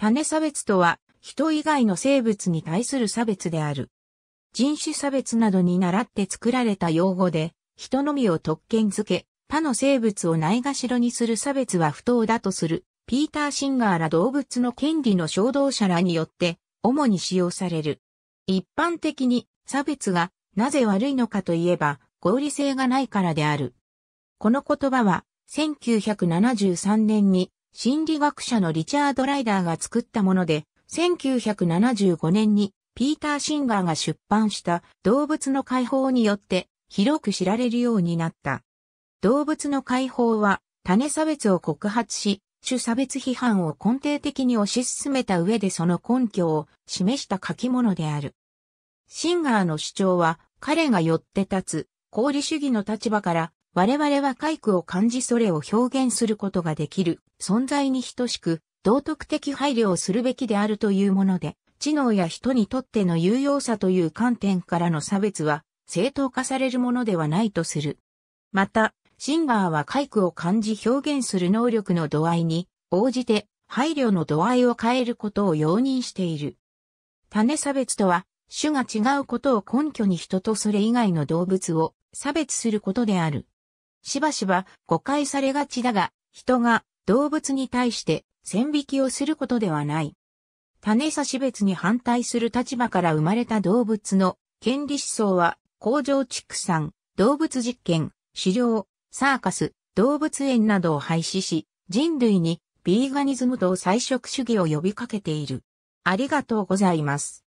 種差別とは、人以外の生物に対する差別である。人種差別などに倣って作られた用語で、人のみを特権づけ、他の生物をないがしろにする差別は不当だとする、ピーター・シンガーら動物の権利の衝動者らによって、主に使用される。一般的に、差別が、なぜ悪いのかといえば、合理性がないからである。この言葉は、1973年に心理学者のリチャード・ライダーが作ったもので、1975年にピーター・シンガーが出版した動物の解放によって広く知られるようになった。動物の解放は種差別を告発し、種差別批判を根底的に推し進めた上でその根拠を示した書き物である。シンガーの主張は彼が寄って立つ、功利主義の立場から我々は回句を感じそれを表現することができる存在に等しく、道徳的配慮をするべきであるというもので、知能や人にとっての有用さという観点からの差別は正当化されるものではないとする。また、シンガーは回句を感じ表現する能力の度合いに応じて配慮の度合いを変えることを容認している。種差別とは、種が違うことを根拠に人とそれ以外の動物を差別することである。しばしば誤解されがちだが、人が動物に対して線引きをすることではない。種差し別に反対する立場から生まれた動物の権利思想は、工場畜産、動物実験、狩猟、サーカス、動物園などを廃止し、人類にビーガニズムと菜食主義を呼びかけている。ありがとうございます。